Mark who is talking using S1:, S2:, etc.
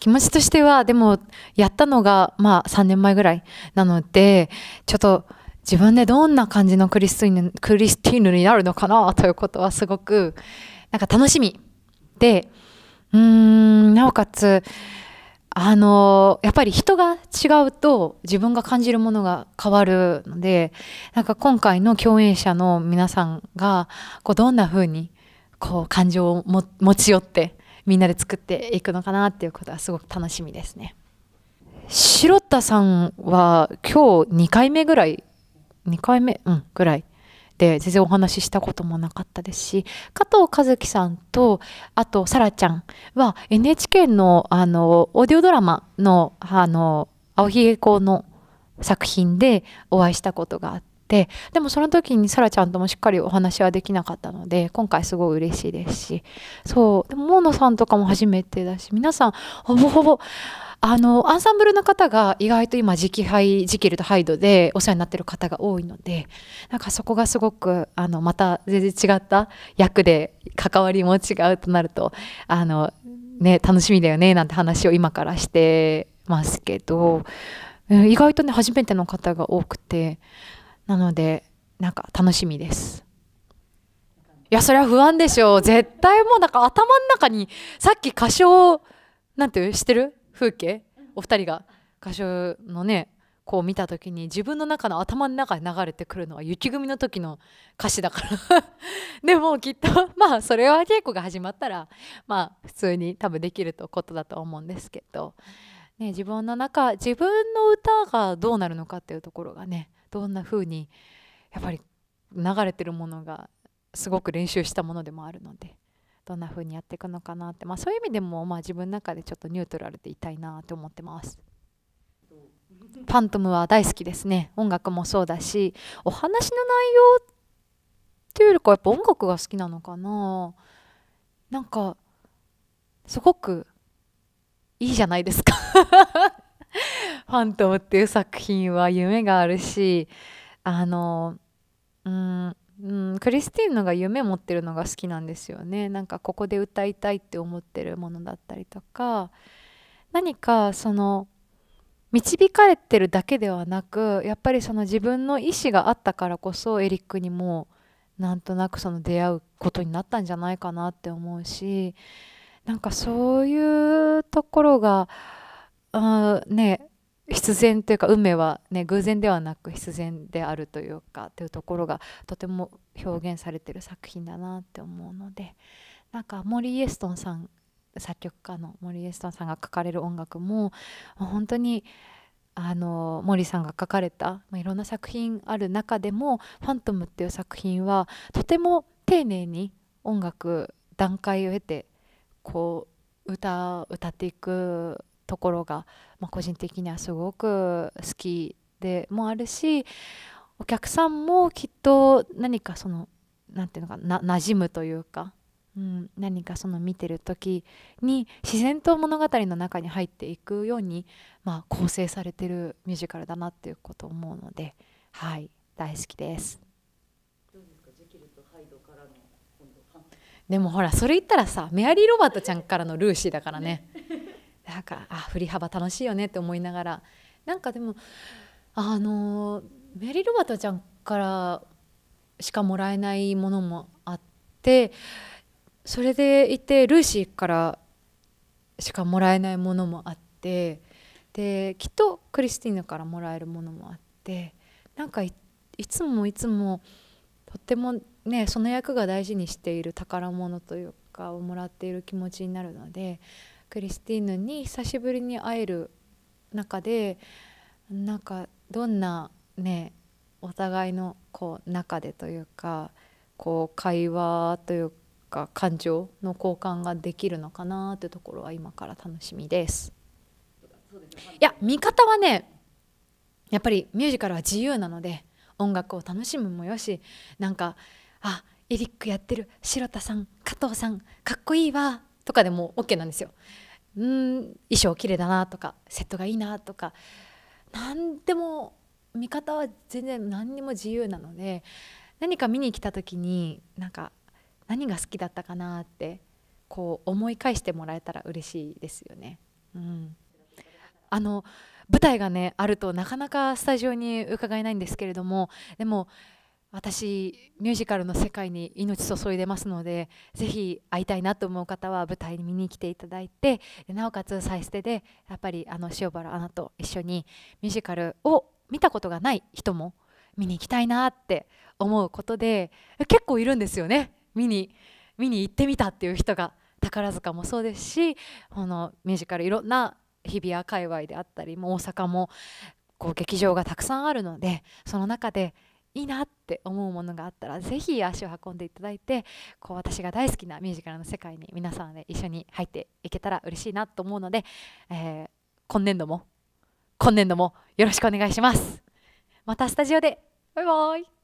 S1: 気持ちとしては、でも、やったのが、まあ、3年前ぐらいなので、ちょっと、自分でどんな感じのクリスティーヌ、クリスティーヌになるのかな、ということはすごく、なんか楽しみ。で、うーん、なおかつ、あのやっぱり人が違うと自分が感じるものが変わるのでなんか今回の共演者の皆さんがこうどんな風にこう感情を持ち寄ってみんなで作っていくのかなっていうことはすごく楽しみですね。白田さんは今日2回目ぐらい2回目、うん、ぐらいで全然お話ししたこともなかったですし加藤和樹さんとあとさらちゃんは NHK のあのオーディオドラマの「あの青ひげ校」の作品でお会いしたことがあって。てでもその時にさらちゃんともしっかりお話はできなかったので今回すごい嬉しいですしそうでも大さんとかも初めてだし皆さんほぼほぼあのアンサンブルの方が意外と今時期ハジキルとハイドでお世話になってる方が多いのでなんかそこがすごくあのまた全然違った役で関わりも違うとなるとあの、ね、楽しみだよねなんて話を今からしてますけど、意外とね初めての方が多くてなのでなんか楽しみですいやそれは不安でしょう絶対もうなんか頭の中にさっき歌唱なんていうしてる風景お二人が歌唱のねこう見た時に自分の中の頭の中に流れてくるのは雪組の時の歌詞だから でもきっとまあそれは稽古が始まったらまあ普通に多分できるとことだと思うんですけど、ね、自分の中自分の歌がどうなるのかっていうところがねどんな風にやっぱり流れてるものがすごく練習したものでもあるのでどんな風にやっていくのかなって、まあ、そういう意味でも、まあ、自分の中でちょっとニュートラルでいたいなと思ってます。ァントムは大好きですね音楽もそうだしお話の内容っていうよりかやっぱ音楽が好きなのかななんかすごくいいじゃないですかファントム」っていう作品は夢があるしあのうんうん、クリスティーヌが夢持ってるのが好きなんですよねなんかここで歌いたいって思ってるものだったりとか何かその導かれてるだけではなくやっぱりその自分の意思があったからこそエリックにもなんとなくその出会うことになったんじゃないかなって思うしなんかそういうところが、あん、ね必然というか運命は、ね、偶然ではなく必然であるというかというところがとても表現されてる作品だなって思うのでなんかリー・エストンさん作曲家の森ー・エストンさんが書かれる音楽も本当にあの森さんが書かれた、まいろんな作品ある中でも「ファントム」っていう作品はとても丁寧に音楽段階を経てこう歌歌っていくところが、まあ、個人的にはすごく好きでもあるしお客さんもきっと何かその何て言うのかな馴染むというか、うん、何かその見てる時に自然と物語の中に入っていくように、まあ、構成されてるミュージカルだなっていうことを思うので、はい、大好きです。でもほらそれ言ったらさメアリー・ロバートちゃんからのルーシーだからね なんかあ振り幅楽しいよねって思いながらなんかでもあのメリルバタちゃんからしかもらえないものもあってそれでいてルーシーからしかもらえないものもあってできっとクリスティーヌからもらえるものもあってなんかいつもいつもとってもねその役が大事にしている宝物というかをもらっている気持ちになるのでクリスティーヌに久しぶりに会える中でなんかどんなねお互いのこう中でというかこう会話というか感情の交換ができるのかなというところは今から楽しみです。いや見方はねやっぱりミュージカルは自由なので音楽を楽しむもよしなんかあエリックやってる城田さん加藤さんかっこいいわとかでも OK なんですよ。うん衣装綺麗だなとかセットがいいなとか何でも見方は全然何にも自由なので何か見に来た時になんか何が好きだったかなってこう思い返してもらえたら嬉しいですよね。うん、あの舞台がねあるとなかなかスタジオに伺えないんですけれどもでも私ミュージカルの世界に命注いでますのでぜひ会いたいなと思う方は舞台に見に来ていただいてなおかつ再捨てでやっぱりあの塩原アナと一緒にミュージカルを見たことがない人も見に行きたいなって思うことで結構いるんですよね見に見に行ってみたっていう人が宝塚もそうですしこのミュージカルいろんな日比谷界隈であったりも大阪もこう劇場がたくさんあるのでその中でいいなってって思うものがあったら是非足を運んでいただいてこう私が大好きなミュージカルの世界に皆さんで、一緒に入っていけたら嬉しいなと思うので、えー、今年度も今年度もよろしくお願いします。またスタジオでバイバイ